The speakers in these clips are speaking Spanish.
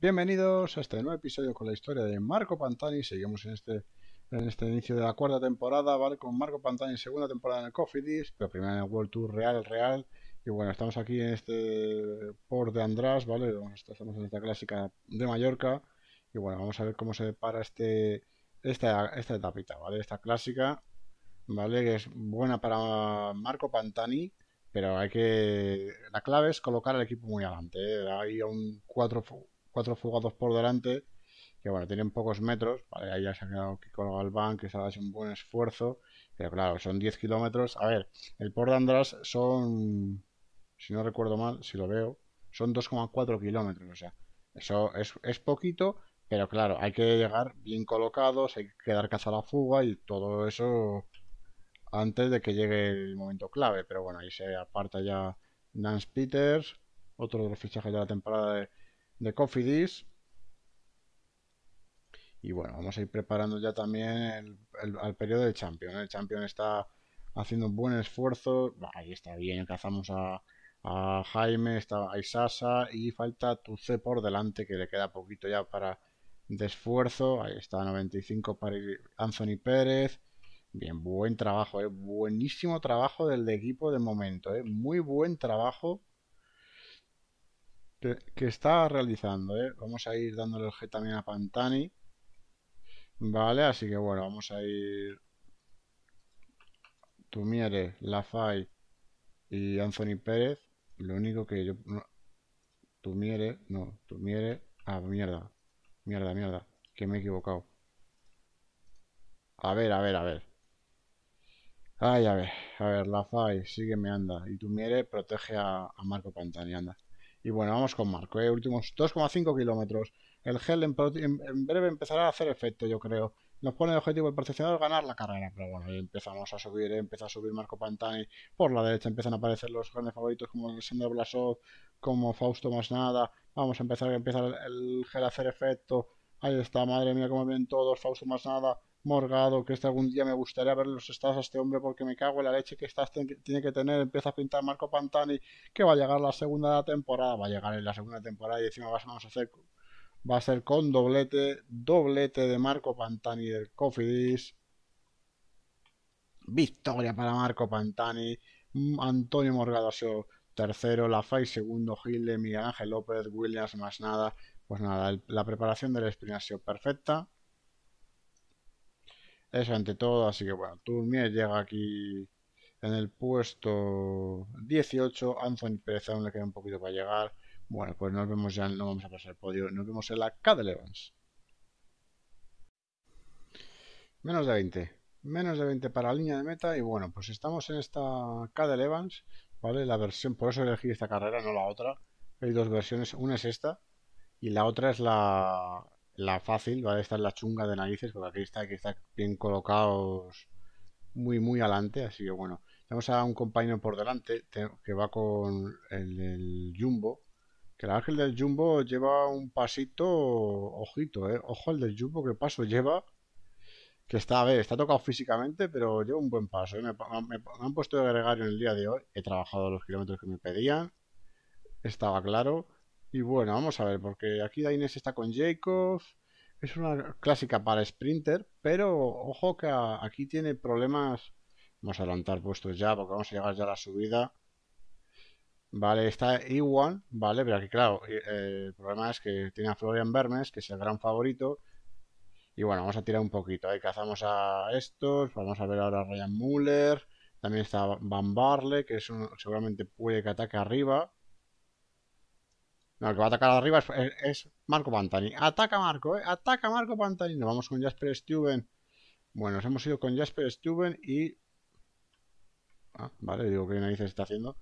Bienvenidos a este nuevo episodio con la historia de Marco Pantani. Seguimos este, en este, inicio de la cuarta temporada, ¿vale? Con Marco Pantani, segunda temporada en el Cofidis, pero primera en el World Tour Real, Real. Y bueno, estamos aquí en este port de András, ¿vale? Estamos en esta clásica de Mallorca. Y bueno, vamos a ver cómo se para este, esta, esta etapita, ¿vale? Esta clásica, ¿vale? Que es buena para Marco Pantani pero hay que la clave es colocar al equipo muy adelante ¿eh? hay un 4 cuatro fugados por delante, que bueno, tienen pocos metros, vale, ahí ya se ha quedado Kiko Galván, que se ha hecho un buen esfuerzo, pero claro, son 10 kilómetros. A ver, el Port de András son, si no recuerdo mal, si lo veo, son 2,4 kilómetros, o sea, eso es, es poquito, pero claro, hay que llegar bien colocados, hay que dar caza a la fuga y todo eso antes de que llegue el momento clave. Pero bueno, ahí se aparta ya Nance Peters, otro de los fichajes de la temporada de de Coffee Y bueno, vamos a ir preparando ya también el, al periodo del Champion. ¿eh? El Champion está haciendo un buen esfuerzo. ahí está bien, cazamos a, a Jaime, está a Isasa y falta Tuce por delante que le queda poquito ya para de esfuerzo. Ahí está 95 para Anthony Pérez. Bien, buen trabajo, ¿eh? buenísimo trabajo del equipo de momento. ¿eh? Muy buen trabajo que, está realizando. ¿eh? Vamos a ir dándole el G también a Pantani. Vale, así que bueno, vamos a ir... Tumiere, Lafay y Anthony Pérez. Lo único que yo... No, Tumiere, no, Tumiere... Ah, mierda. Mierda, mierda. Que me he equivocado. A ver, a ver, a ver. Ay, a ver, a ver, Lafay, sigue me anda. Y Tumiere protege a, a Marco Pantani, anda. Y bueno, vamos con Marco, ¿eh? últimos 2,5 kilómetros. El gel en, breve empezará a hacer efecto, yo creo. Nos pone el objetivo el perfeccionador ganar la carrera, pero bueno, ahí empezamos a subir, ¿eh? empieza a subir Marco Pantani. Por la derecha empiezan a aparecer los grandes favoritos como Alexander Blasov, como Fausto Más Nada. Vamos a empezar, a empezar el gel a hacer efecto. Ahí está, madre mía, como ven todos, Fausto Más Nada Morgado, que este algún día me gustaría ver los estados a este hombre porque me cago en la leche que está tiene que tener, empieza a pintar Marco Pantani, que va a llegar la segunda temporada, va a llegar en la segunda temporada y encima vamos a hacer va a ser con doblete, doblete de Marco Pantani del Cofidis. Victoria para Marco Pantani, Antonio Morgado ha sido tercero, Lafay segundo, de Miguel Ángel López, Williams más nada. Pues nada, la preparación del sprint ha sido perfecta eso ante todo. Así que bueno, Turmier llega aquí en el puesto 18. Anthony Perez aún le queda un poquito para llegar. Bueno, pues nos vemos ya, no vamos a pasar el podio. Nos vemos en la K de Menos de 20. Menos de 20 para la línea de meta. Y bueno, pues estamos en esta K de ¿Vale? La versión, por eso elegí esta carrera, no la otra. Hay dos versiones. Una es esta y la otra es la, la fácil, va a estar la chunga de narices, porque aquí está, aquí está bien colocados muy, muy adelante, así que bueno. Tenemos a un compañero por delante que va con el Jumbo, que el ángel del Jumbo lleva un pasito, ojito, ¿eh? Ojo al del Jumbo, que paso lleva, que está, a ver, está tocado físicamente, pero lleva un buen paso. ¿eh? Me, me, han puesto de gregario en el día de hoy, he trabajado los kilómetros que me pedían, estaba claro. Y bueno, vamos a ver, porque aquí inés está con Jacob. Es una clásica para Sprinter, pero ojo que aquí tiene problemas. Vamos a adelantar puestos ya, porque vamos a llegar ya a la subida. Vale, está Iwan, e vale, pero aquí claro, eh, el problema es que tiene a Florian Bermes, que es el gran favorito. Y bueno, vamos a tirar un poquito. Ahí ¿eh? cazamos a estos, vamos a ver ahora a Ryan Muller. También está Van Barle, que es seguramente puede que ataque arriba. No, el que va a atacar arriba es, Marco Pantani. Ataca Marco, ¿eh? Ataca Marco Pantani. Nos vamos con Jasper Stuben. Bueno, nos hemos ido con Jasper Stuben y... Ah, vale, digo, ¿qué se está haciendo?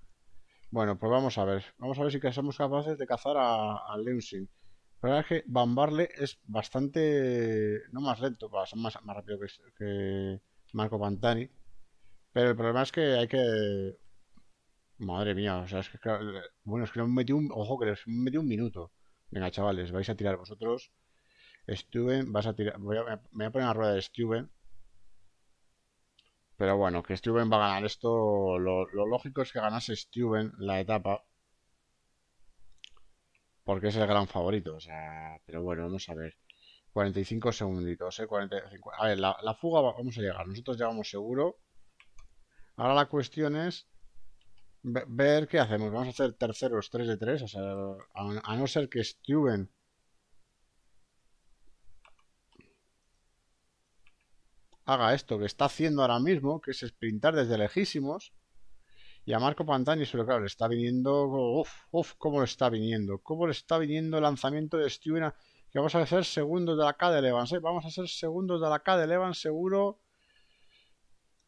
Bueno, pues vamos a ver. Vamos a ver si somos capaces de cazar a, a La Pero es que Bambarle es bastante... No más lento, son más, más rápido que Marco Pantani. Pero el problema es que hay que Madre mía, o sea, es que eh, bueno, es que me metí un, ojo, que me metí un minuto. Venga, chavales, vais a tirar vosotros. Stuben, vas a tirar, me voy a poner la rueda de Stuben. Pero bueno, que Stuben va a ganar esto, lo, lógico es que ganase Stuben la etapa. Porque es el gran favorito, o sea, pero bueno, vamos a ver. 45 segunditos, ¿eh? 45... A ver, la, fuga vamos a llegar, nosotros llegamos seguro. Ahora la cuestión es ver qué hacemos. Vamos a hacer terceros 3 de 3, a, no ser que Steven... haga esto que está haciendo ahora mismo, que es sprintar desde lejísimos. Y a Marco Pantani, pero claro, le está viniendo... Uf, uf, cómo le está viniendo. Cómo le está viniendo el lanzamiento de Steven, que vamos a hacer segundos de la K de Levan. ¿eh? Vamos a hacer segundos de la K de levan seguro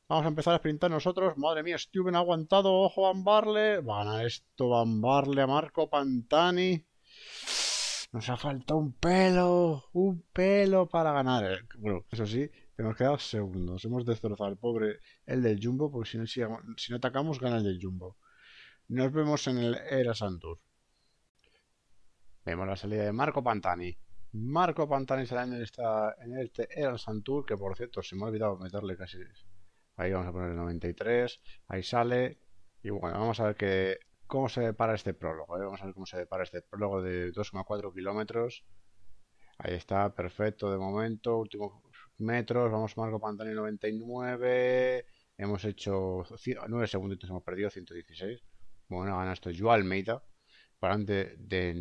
Vamos a empezar a sprintar nosotros. Madre mía, Steven ha aguantado. Ojo, Bambarle. Van a esto, Bambarle a Marco Pantani. Nos ha faltado un pelo. Un pelo para ganar. Eh, bueno, eso sí, hemos quedado segundos. Hemos destrozado al pobre, el del Jumbo, porque si no, atacamos, gana el del Jumbo. Nos vemos en el Era Santur. Vemos la salida de Marco Pantani. Marco Pantani será en, en este Era Santur, que por cierto se me ha olvidado meterle casi Ahí vamos a poner el 93. Ahí sale. Y bueno, vamos a ver que, cómo se depara este prólogo. ¿eh? Vamos a ver cómo se depara este prólogo de 2,4 kilómetros. Ahí está, perfecto de momento. Últimos metros. Vamos Marco Pantani 99. Hemos hecho 9 segunditos, hemos perdido 116. Bueno, gana esto Joao Almeida. Parante de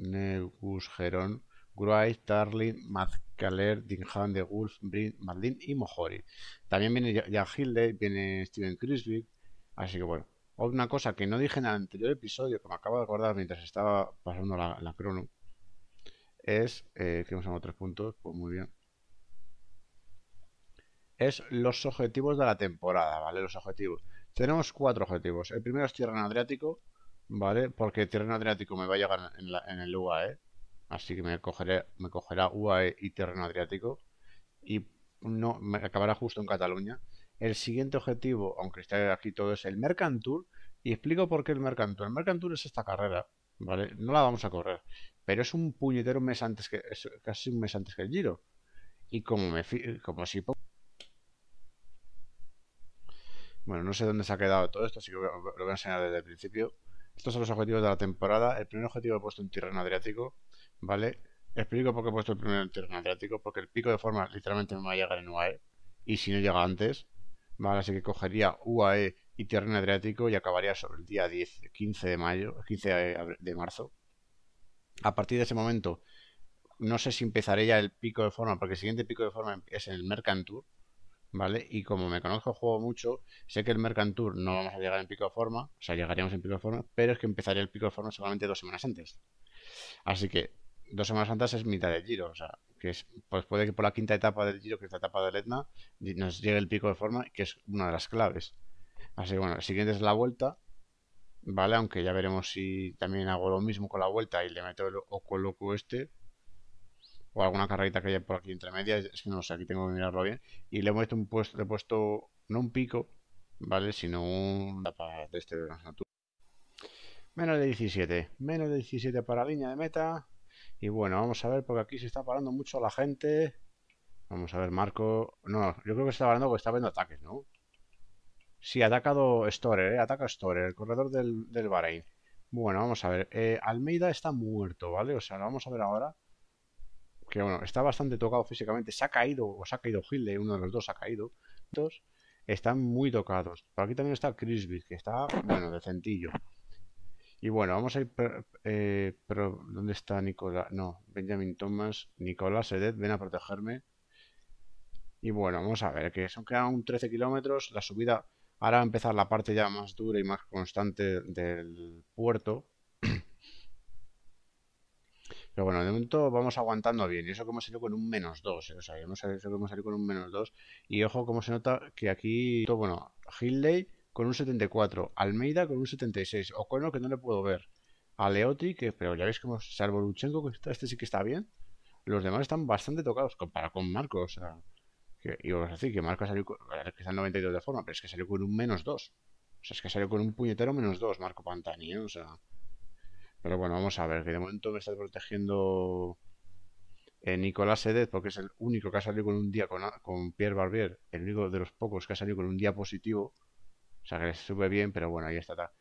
Negus Gerón. Gruy, Tarlin, Mazcaler, Dinghan, De Wolf, Brin, Marlin y Mojori. También viene ya Hilde, viene Steven Criswick. así que bueno. Una cosa que no dije en el anterior episodio, que me acabo de acordar mientras estaba pasando la, la crono, es eh, que hemos tres puntos, pues muy bien. Es los objetivos de la temporada, ¿vale? Los objetivos. Tenemos cuatro objetivos. El primero es Tierra en Adriático, ¿vale? Porque Tierra en Adriático me va a llegar en, en el lugar, ¿eh? así que me, cogerá UAE y terreno adriático y no me acabará justo en Cataluña. El siguiente objetivo, aunque esté aquí todo, es el Mercantur y explico por qué el Mercantur. El Mercantur es esta carrera, ¿vale? No la vamos a correr, pero es un puñetero mes antes que, casi un mes antes que el Giro. Y como me como si bueno, no sé dónde se ha quedado todo esto, así que lo voy a enseñar desde el principio. Estos son los objetivos de la temporada. El primer objetivo he puesto en Tirreno Adriático, ¿vale? Explico por qué he puesto el primer terreno Adriático, porque el pico de forma literalmente me va a llegar en UAE, y si no llega antes, ¿vale? Así que cogería UAE y terreno Adriático y acabaría sobre el día 10, 15 de mayo, 15 de marzo. A partir de ese momento, no sé si empezaré ya el pico de forma, porque el siguiente pico de forma es en el Mercantur, ¿vale? Y como me conozco el juego mucho, sé que el Mercantur no vamos a llegar en pico de forma, o sea, llegaríamos en pico de forma, pero es que empezaría el pico de forma solamente dos semanas antes. Así que dos semanas antes es mitad de giro, o sea, que pues puede que por la quinta etapa del giro, que es la etapa del Etna, nos llegue el pico de forma, que es una de las claves. Así que bueno, el siguiente es la vuelta, ¿vale? Aunque ya veremos si también hago lo mismo con la vuelta y le meto o coloco este, o alguna carrerita que haya por aquí entre medias, es que no sé, aquí tengo que mirarlo bien, y le he puesto, un puesto, puesto no un pico, ¿vale? Sino un de este de la Menos de 17, menos de 17 para línea de meta, y bueno, vamos a ver, porque aquí se está parando mucho la gente. Vamos a ver, Marco. No, yo creo que se está parando porque está viendo ataques, ¿no? Sí, ha atacado Storer, ¿eh? ataca Storer, el corredor del, del Bahrein. Bueno, vamos a ver. Eh, Almeida está muerto, ¿vale? O sea, lo vamos a ver ahora. Que bueno, está bastante tocado físicamente. Se ha caído, o se ha caído Hilde, eh, uno de los dos ha caído. están muy tocados. Por aquí también está Crisby, que está, bueno, decentillo. Y bueno, vamos a ir. Eh, pero, ¿Dónde está Nicolás? No, Benjamin Thomas. Nicolás Edet, ven a protegerme. Y bueno, vamos a ver, que son quedan 13 kilómetros. La subida. Ahora va a empezar la parte ya más dura y más constante del puerto. Pero bueno, de momento vamos aguantando bien. Y eso como hemos salido con un menos 2. Eh, o sea, salido, con un menos 2. Y ojo, como se nota que aquí, bueno, Hillday con un 74, Almeida con un 76, Ocono que no le puedo ver, Aleoti que, pero ya veis como salvo Luchenko, que está, este sí que está bien, los demás están bastante tocados comparado con Marcos. O sea, que, y decir que Marcos salió con, que está 92 de forma, pero es que salió con un menos 2. O sea, es que salió con un puñetero menos 2, Marco Pantani, ¿eh? o sea. Pero bueno, vamos a ver, que de momento me está protegiendo eh, Nicolás Sedez, porque es el único que ha salido con un día con, con Pierre Barbier, el único de los pocos que ha salido con un día positivo. O sea que les sube bien, pero bueno, ahí está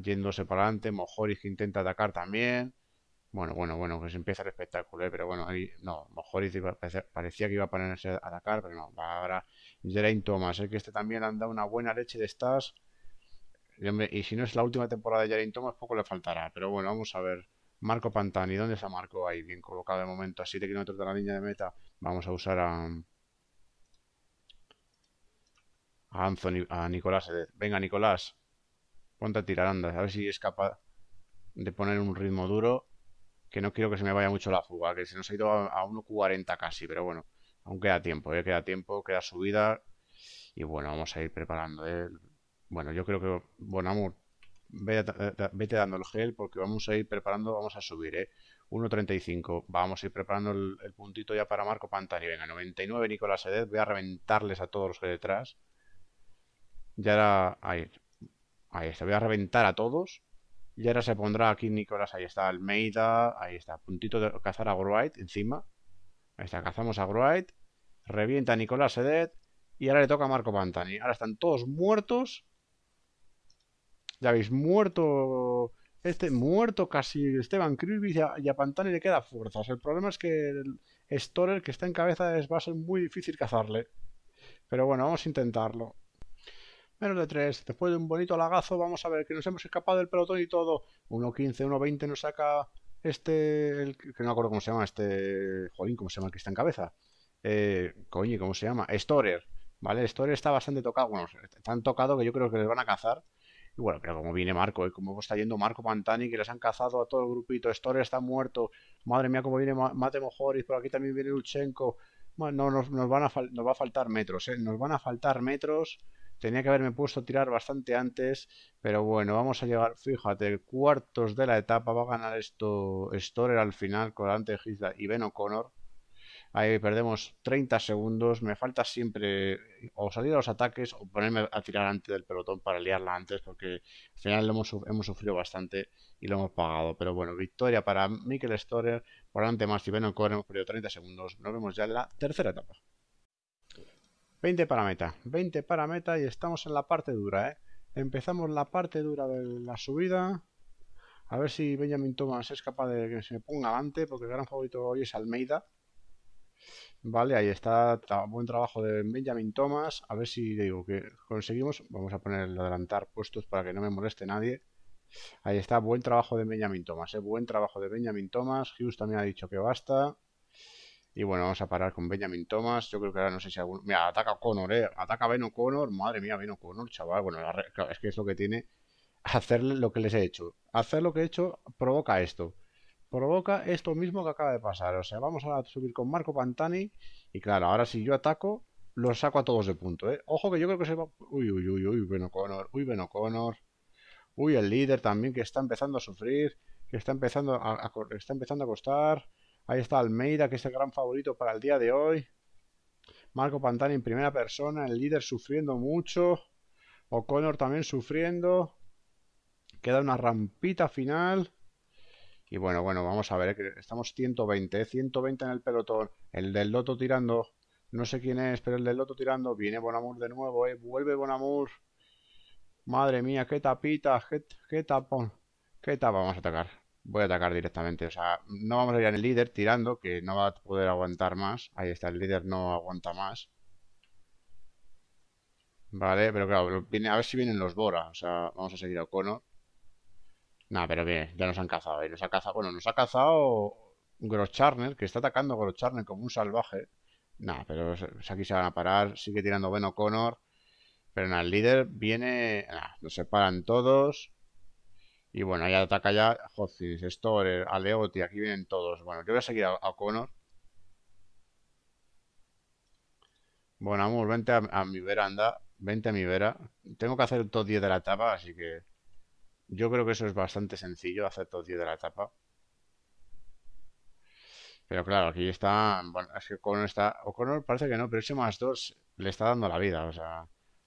yéndose para adelante. Mojoris intenta atacar también. Bueno, bueno, bueno, que se empieza el espectáculo, pero bueno, ahí no, Mojoris parecía que iba a ponerse a atacar, pero no, ahora Geraint Thomas, es que este también han dado una buena leche de estas. Y, y si no es la última temporada de Geraint Thomas, poco le faltará, pero bueno, vamos a ver. Marco Pantani, ¿dónde está Marco? Ahí, bien colocado de momento, a 7 kilómetros de la línea de meta. Vamos a usar a, a a Nicolás Edez. Eh, Venga, Nicolás, ponte a tirar, anda, a ver si es capaz de poner un ritmo duro, que no quiero que se me vaya mucho la fuga, que se nos ha ido a, 1.40 casi, pero bueno, aún queda tiempo, eh, queda tiempo, queda subida, y bueno, vamos a ir preparando. Eh. Bueno, yo creo que, bueno, amor, vete, dando el gel, porque vamos a ir preparando, vamos a subir, ¿eh? 1.35. Vamos a ir preparando el, puntito ya para Marco Pantani. Venga, 99 Nicolás Edez. Voy a reventarles a todos los que detrás. Y ahora. Ahí, está. Voy a reventar a todos. Y ahora se pondrá aquí Nicolás. Ahí está Almeida. Ahí está. Puntito de cazar a Gruite encima. Ahí está. Cazamos a Gruite. Revienta Nicolás Sedet. Y ahora le toca a Marco Pantani. Ahora están todos muertos. Ya habéis muerto. Este muerto casi Esteban Kirby y a, Pantani le queda fuerzas. El problema es que el Storer que está en cabeza va a ser muy difícil cazarle. Pero bueno, vamos a intentarlo menos de tres, Después de un bonito lagazo, vamos a ver que nos hemos escapado del pelotón y todo. 1.15, 1.20 nos saca este, que no me acuerdo cómo se llama, este, jolín, cómo se llama el que está en cabeza. Eh, coño, ¿cómo se llama? Storer. ¿Vale? Storer está bastante tocado. Bueno, tan tocado que yo creo que les van a cazar. Y bueno, pero como viene Marco, ¿eh? como está yendo Marco Pantani, que les han cazado a todo el grupito. Storer está muerto. Madre mía, como viene Mate Mojoris. Por aquí también viene Luchenko. Bueno, no, nos, van a nos va a faltar metros, ¿eh? Nos van a faltar metros. Tenía que haberme puesto a tirar bastante antes, pero bueno, vamos a llegar, fíjate, cuartos de la etapa, va a ganar esto Storer al final con Dante Gisla y Ben O'Connor. Ahí perdemos 30 segundos, me falta siempre o salir a los ataques o ponerme a tirar antes del pelotón para liarla antes, porque al final hemos, sufrido bastante y lo hemos pagado. Pero bueno, victoria para Mikel Storer, por delante más y Ben O'Connor, hemos perdido 30 segundos. Nos vemos ya en la tercera etapa. 20 para meta, 20 para meta y estamos en la parte dura, ¿eh? Empezamos la parte dura de la subida. A ver si Benjamin Thomas es capaz de que se ponga adelante, porque el gran favorito hoy es Almeida. Vale, ahí está, buen trabajo de Benjamin Thomas. A ver si digo que conseguimos. Vamos a poner el adelantar puestos para que no me moleste nadie. Ahí está, buen trabajo de Benjamin Thomas, ¿eh? buen trabajo de Benjamin Thomas. Hughes también ha dicho que basta. Y bueno, vamos a parar con Benjamin Thomas. Yo creo que ahora no sé si alguno... Mira, ataca Conor Connor, ¿eh? Ataca Ben O'Connor. Madre mía, Ben O'Connor, chaval. Bueno, es que es lo que tiene hacer lo que les he hecho. Hacer lo que he hecho provoca esto. Provoca esto mismo que acaba de pasar. O sea, vamos a subir con Marco Pantani. Y claro, ahora si yo ataco, los saco a todos de punto, ¿eh? Ojo que yo creo que se va. Uy, uy, uy, uy, Ben O'Connor. Uy, Ben O'Connor. Uy, el líder también que está empezando a sufrir. Que está empezando está empezando a costar. Ahí está Almeida, que es el gran favorito para el día de hoy. Marco Pantani en primera persona, el líder sufriendo mucho. O'Connor también sufriendo. Queda una rampita final. Y bueno, bueno, vamos a ver, eh, estamos 120, 120 eh, en el pelotón. El del Loto tirando, no sé quién es, pero el del Loto tirando. Viene Bonamur de nuevo, ¿eh? Vuelve Bonamur. Madre mía, qué tapita, qué, tapón. ¿Qué tapa vamos a atacar? voy a atacar directamente. O sea, no vamos a ir al líder tirando, que no va a poder aguantar más. Ahí está, el líder no aguanta más. Vale, pero claro, viene, a ver si vienen los Bora. O sea, vamos a seguir a Connor. Nah, pero bien, ya nos han cazado. nos ha cazado, bueno, nos ha cazado Groscharner, que está atacando a Groscharner como un salvaje. Nah, pero aquí se van a parar. Sigue tirando bueno Connor. Pero nada, el líder viene. nos separan todos. Y bueno, ahí ataca ya Hocis, Storer, aleoti aquí vienen todos. Bueno, yo voy a seguir a, a Bueno, vamos, vente a, mi vera, anda. Vente a mi vera. Tengo que hacer el top 10 de la etapa, así que yo creo que eso es bastante sencillo, hacer top 10 de la etapa. Pero claro, aquí está. Bueno, es que O'Connor está. parece que no, pero ese más 2 le está dando la vida, o sea,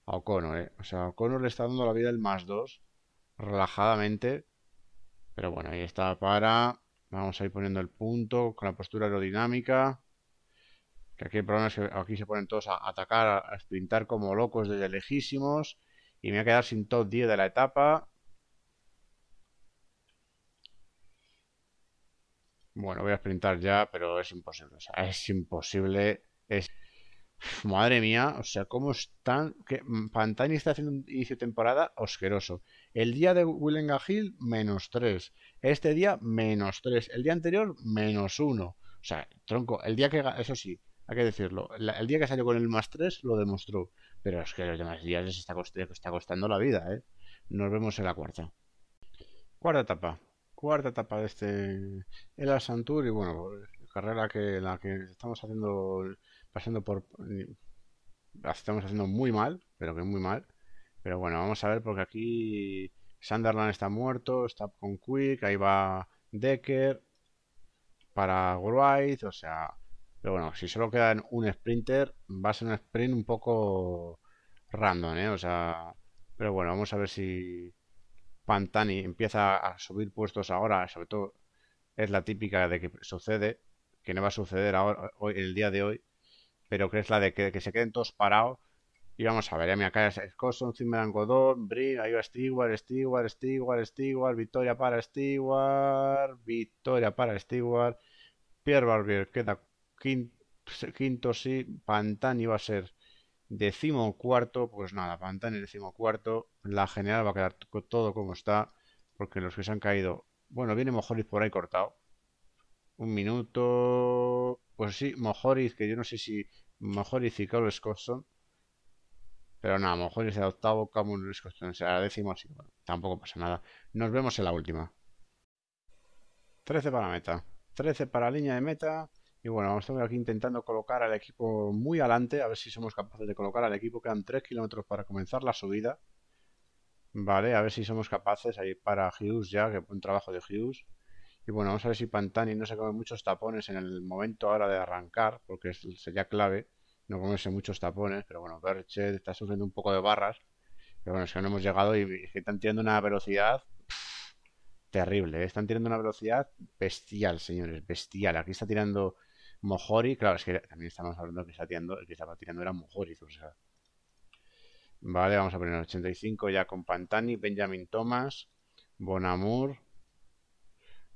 a O'Connor, ¿eh? O sea, a O'Connor le está dando la vida el más 2 relajadamente. ¿eh? Pero bueno, ahí está para. Vamos a ir poniendo el punto con la postura aerodinámica. Que aquí el problema es que aquí se ponen todos a atacar, a sprintar como locos desde lejísimos. Y me voy a quedar sin top 10 de la etapa. Bueno, voy a sprintar ya, pero es imposible. O sea, es imposible. Madre mía, o sea, cómo están. Que Pantani está haciendo un inicio de temporada osqueroso. El día de Willenga Hill, menos 3. Este día, menos 3. El día anterior, menos 1. O sea, tronco, el día que. Eso sí, hay que decirlo. el día que salió con el más 3, lo demostró. Pero es que los demás días les está, costando la vida, ¿eh? Nos vemos en la cuarta. Cuarta etapa. Cuarta etapa de este. El Asantur y bueno, pues, carrera que la que estamos haciendo pasando por... Mm, estamos haciendo muy mal, pero que muy mal. Pero bueno, vamos a ver porque aquí Sunderland está muerto, está con Quick, ahí va Decker para Wright, o sea... Pero bueno, si solo queda un sprinter, va a ser un sprint un poco random, ¿eh? O sea... Pero bueno, vamos a ver si Pantani empieza a subir puestos ahora, sobre todo es la típica de que sucede, que no va a suceder ahora, hoy, el día de hoy, pero que es la de que, se queden todos parados. Y vamos a ver, ya eh, me acá es Escoso, un Brin, ahí va Stewart, Stewart, Stewart, Stewart, victoria para Stewart, victoria para Stewart, Pierre Barbier queda quinto, sí, Pantani iba a ser decimo cuarto, pues nada, Pantani decimo cuarto, la general va a quedar todo como está, porque los que se han caído, bueno, viene Mojoriz por ahí cortado, un minuto, pues sí, mojoris que yo no sé si mejor y Carlos Scottson. Pero nada, a lo mejor el octavo, Camus Luis Costón será décimo, así bueno, tampoco pasa nada. Nos vemos en la última. 13 para meta, 13 para línea de meta. Y bueno, vamos a estar aquí intentando colocar al equipo muy adelante, a ver si somos capaces de colocar al equipo. Quedan 3 kilómetros para comenzar la subida. Vale, a ver si somos capaces. Ahí para Hughes ya, que buen trabajo de Hughes. Y bueno, vamos a ver si Pantani no se come muchos tapones en el momento ahora de arrancar, porque sería clave no comerse muchos tapones, pero bueno, Berchet está sufriendo un poco de barras. Pero bueno, es que no hemos llegado y, están tirando una velocidad terrible. ¿eh? Están tirando una velocidad bestial, señores, bestial. Aquí está tirando Mojori. Claro, es que también estamos hablando que está tirando, el que estaba tirando era Mojori. O Vale, vamos a poner 85 ya con Pantani, Benjamin Thomas, Bonamur,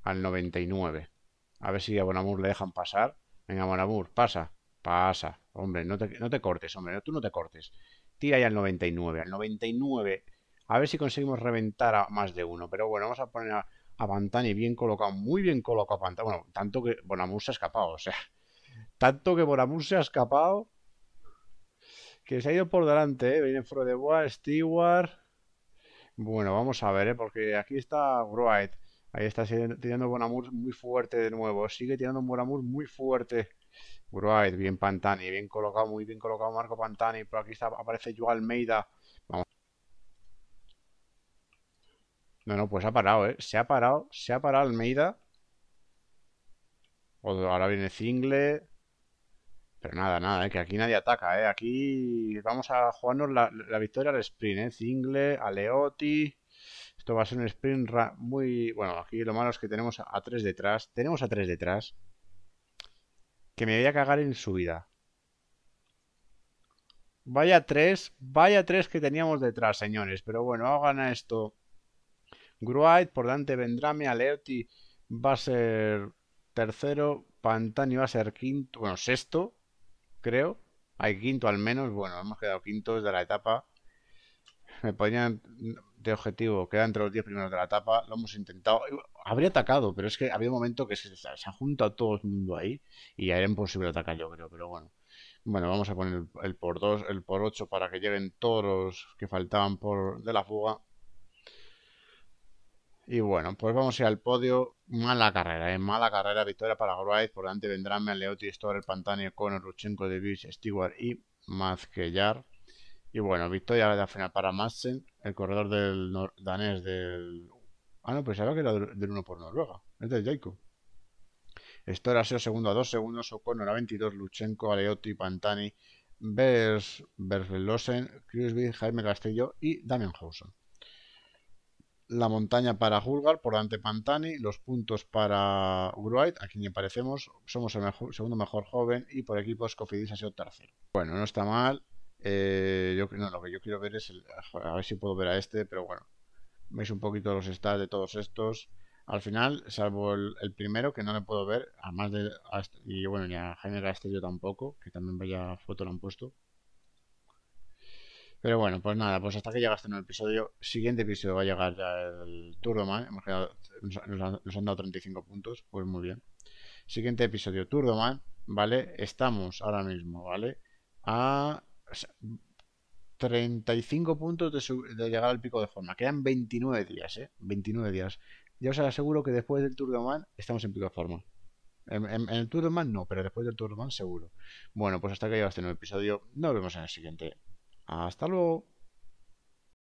al 99. A ver si a Bonamur le dejan pasar. Venga, Bonamur, pasa. Pasa. Hombre, no te, no te cortes, hombre. Tú no te cortes. Tira ya al 99. Al 99. A ver si conseguimos reventar a más de uno. Pero bueno, vamos a poner a, Pantani bien colocado. Muy bien colocado Pantani. Bueno, tanto que Bonamur se ha escapado. O sea, tanto que Bonamur se ha escapado. Que se ha ido por delante, ¿eh? Viene Frodebois, Stewart. Bueno, vamos a ver, ¿eh? Porque aquí está Wright. Ahí está tirando Bonamur muy fuerte de nuevo. Sigue tirando Bonamur muy fuerte. Wright, bien Pantani, bien colocado, muy bien colocado Marco Pantani. Por aquí aparece yo Almeida. No, no, pues ha parado, ¿eh? Se ha parado, se ha parado Almeida. Ahora viene Zingle. Pero nada, nada, ¿eh? que aquí nadie ataca, ¿eh? Aquí vamos a jugarnos la, la victoria al sprint, ¿eh? Zingle, Aleoti. Esto va a ser un sprint muy... Bueno, aquí lo malo es que tenemos a tres detrás. Tenemos a tres detrás. Que me voy a cagar en su vida. Vaya tres, vaya tres que teníamos detrás, señores. Pero bueno, hagan a esto. Gruide, por delante Vendrame, Aleoti va a ser tercero, Pantani va a ser quinto, bueno, sexto, creo. Hay quinto al menos, bueno, hemos quedado quintos de la etapa. Me podrían objetivo queda entre los 10 primeros de la etapa, lo hemos intentado. Habría atacado, pero es que había un momento que se, se ha juntado todo el mundo ahí y era imposible atacar, yo creo, pero bueno. Bueno, vamos a poner el por 2, el por 8 para que lleguen todos los que faltaban por de la fuga. Y bueno, pues vamos a ir al podio. Mala carrera, ¿eh? mala carrera, victoria para Groaiz. Por delante vendrán el Storer, Pantani, Conor, Ruchenko, De Stewart y Mazquellar. Y bueno, victoria de final para Madsen, el corredor del danés del... Ah, no, sabía que era del 1 por Noruega. Es del Jaico. Esto ha sido segundo a 2 segundos, O'Connor a 22, Luchenko, Aleotti, Pantani, Bers, Bersvelosen, Jaime Castillo y Damian Hausen. La montaña para Hulgar, por Dante Pantani, los puntos para Gruait, a quien parecemos, somos el segundo mejor joven y por equipos Cofidis ha sido tercero. Bueno, no está mal, eh, yo, no, lo que yo quiero ver es, a ver si puedo ver a este, pero bueno, veis un poquito los stats de todos estos. Al final, salvo el, primero que no le puedo ver, además de, este, y bueno, ni a Jaime este yo tampoco, que también vaya foto lo han puesto. Pero bueno, pues nada, pues hasta que llegaste en el episodio, siguiente episodio va a llegar ya el Turdoman, nos, han dado 35 puntos, pues muy bien. Siguiente episodio, Turdoman, ¿vale? Estamos ahora mismo, ¿vale? A 35 puntos de, llegar al pico de forma. Quedan 29 días, ¿eh? 29 días. Ya os aseguro que después del Tour de Oman estamos en pico de forma. En, el Tour de Oman no, pero después del Tour de Oman seguro. Bueno, pues hasta que llegue este nuevo episodio. Nos vemos en el siguiente. Hasta luego.